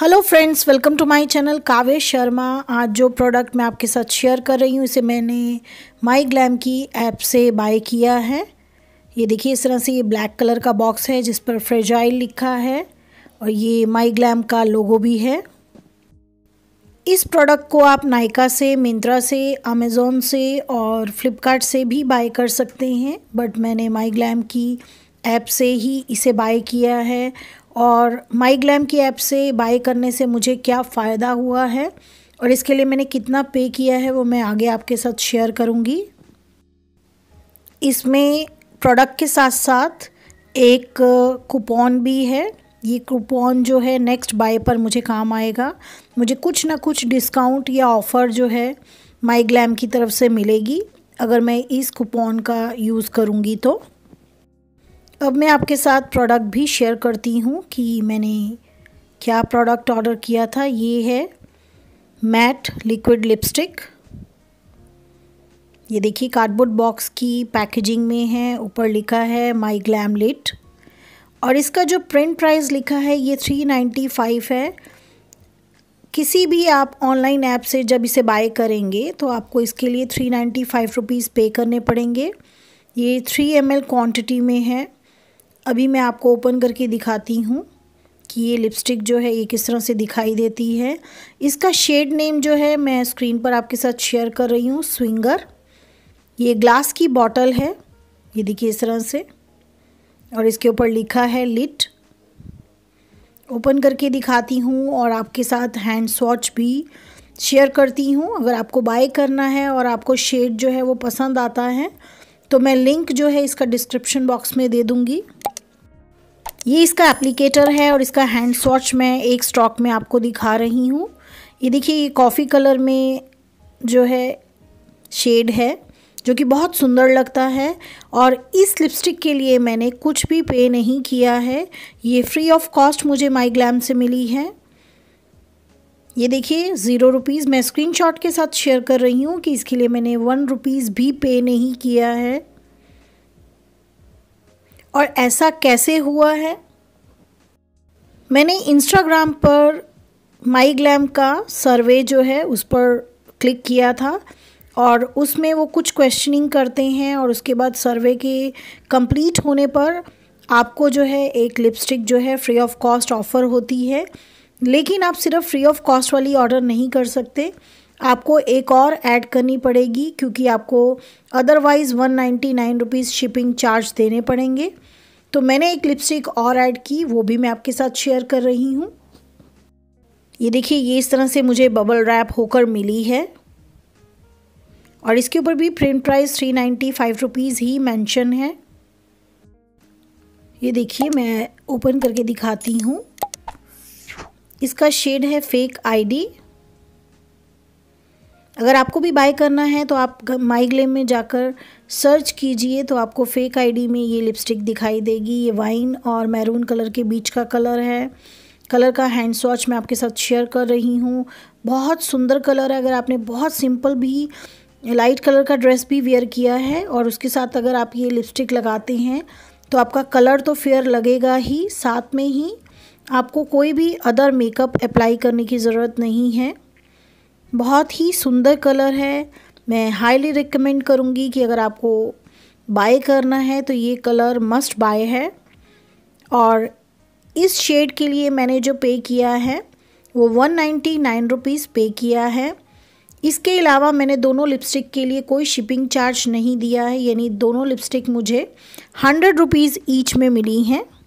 hello friends welcome to my channel Kavya Sharma आज जो product मैं आपके साथ शेयर कर रही हूँ इसे मैंने माई ग्लैम की ऐप से बाय किया है ये देखिए इस तरह से ये ब्लैक कलर का बॉक्स है जिस पर फ्रेजाइल लिखा है और ये माई ग्लैम का लोगो भी है इस प्रोडक्ट को आप नायका से मिंत्रा से अमेज़ोन से और फ्लिपकार्ट से भी बाय कर सकते हैं बट मैंने माई ग्लैम की ऐप से ही इसे बाय किया है और माई ग्लैम की ऐप से बाय करने से मुझे क्या फ़ायदा हुआ है और इसके लिए मैंने कितना पे किया है वो मैं आगे आपके साथ शेयर करूँगी इसमें प्रोडक्ट के साथ साथ एक कूपन uh, भी है ये कूपन जो है नेक्स्ट बाय पर मुझे काम आएगा मुझे कुछ ना कुछ डिस्काउंट या ऑफ़र जो है माई ग्लैम की तरफ से मिलेगी अगर मैं इस कूपन का यूज़ करूँगी तो अब मैं आपके साथ प्रोडक्ट भी शेयर करती हूँ कि मैंने क्या प्रोडक्ट ऑर्डर किया था ये है मैट लिक्विड लिपस्टिक ये देखिए कार्डबोर्ड बॉक्स की पैकेजिंग में है ऊपर लिखा है माई ग्लैम लिट और इसका जो प्रिंट प्राइस लिखा है ये थ्री नाइन्टी फाइव है किसी भी आप ऑनलाइन ऐप से जब इसे बाय करेंगे तो आपको इसके लिए थ्री नाइन्टी फाइव रुपीज़ पे करने पड़ेंगे ये थ्री एम क्वांटिटी में है अभी मैं आपको ओपन करके दिखाती हूँ कि ये लिपस्टिक जो है ये किस तरह से दिखाई देती है इसका शेड नेम जो है मैं स्क्रीन पर आपके साथ शेयर कर रही हूँ स्विंगर ये ग्लास की बॉटल है ये देखिए इस तरह से और इसके ऊपर लिखा है लिट ओपन करके दिखाती हूँ और आपके साथ हैंड स्वॉच भी शेयर करती हूँ अगर आपको बाय करना है और आपको शेड जो है वो पसंद आता है तो मैं लिंक जो है इसका डिस्क्रिप्शन बॉक्स में दे दूँगी ये इसका एप्लीकेटर है और इसका हैंड स्वॉच मैं एक स्टॉक में आपको दिखा रही हूँ ये देखिए कॉफ़ी कलर में जो है शेड है जो कि बहुत सुंदर लगता है और इस लिपस्टिक के लिए मैंने कुछ भी पे नहीं किया है ये फ्री ऑफ कॉस्ट मुझे माई ग्लैम से मिली है ये देखिए ज़ीरो रुपीज़ मैं स्क्रीनशॉट के साथ शेयर कर रही हूँ कि इसके लिए मैंने वन रुपीज़ भी पे नहीं किया है और ऐसा कैसे हुआ है मैंने इंस्टाग्राम पर माई ग्लैम का सर्वे जो है उस पर क्लिक किया था और उसमें वो कुछ क्वेश्चनिंग करते हैं और उसके बाद सर्वे के कंप्लीट होने पर आपको जो है एक लिपस्टिक जो है फ्री ऑफ कॉस्ट ऑफ़र होती है लेकिन आप सिर्फ फ्री ऑफ कॉस्ट वाली ऑर्डर नहीं कर सकते आपको एक और ऐड करनी पड़ेगी क्योंकि आपको otherwise one ninety nine rupees shipping charge देने पड़ेंगे तो मैंने एक लिपस्टिक और ऐड की वो भी मैं आपके साथ शेयर कर रही हूँ ये देखिए ये इस तरह से मुझे बबल रैप होकर मिली है और इसके ऊपर भी print price three ninety five rupees ही मेंशन है ये देखिए मैं ओपन करके दिखाती हूँ इसका शेड है फेक आईडी अगर आपको भी बाय करना है तो आप माई ग्लेम में जाकर सर्च कीजिए तो आपको फेक आईडी में ये लिपस्टिक दिखाई देगी ये वाइन और मैरून कलर के बीच का कलर है कलर का हैंड स्वॉच मैं आपके साथ शेयर कर रही हूँ बहुत सुंदर कलर है अगर आपने बहुत सिंपल भी लाइट कलर का ड्रेस भी वेयर किया है और उसके साथ अगर आप ये लिपस्टिक लगाते हैं तो आपका कलर तो फेयर लगेगा ही साथ में ही आपको कोई भी अदर मेकअप अप्लाई करने की ज़रूरत नहीं है बहुत ही सुंदर कलर है मैं हाईली रिकमेंड करूँगी कि अगर आपको बाय करना है तो ये कलर मस्ट बाय है और इस शेड के लिए मैंने जो पे किया है वो वन नाइन्टी नाइन रुपीज़ पे किया है इसके अलावा मैंने दोनों लिपस्टिक के लिए कोई शिपिंग चार्ज नहीं दिया है यानी दोनों लिपस्टिक मुझे हंड्रेड रुपीज़ ईच में मिली हैं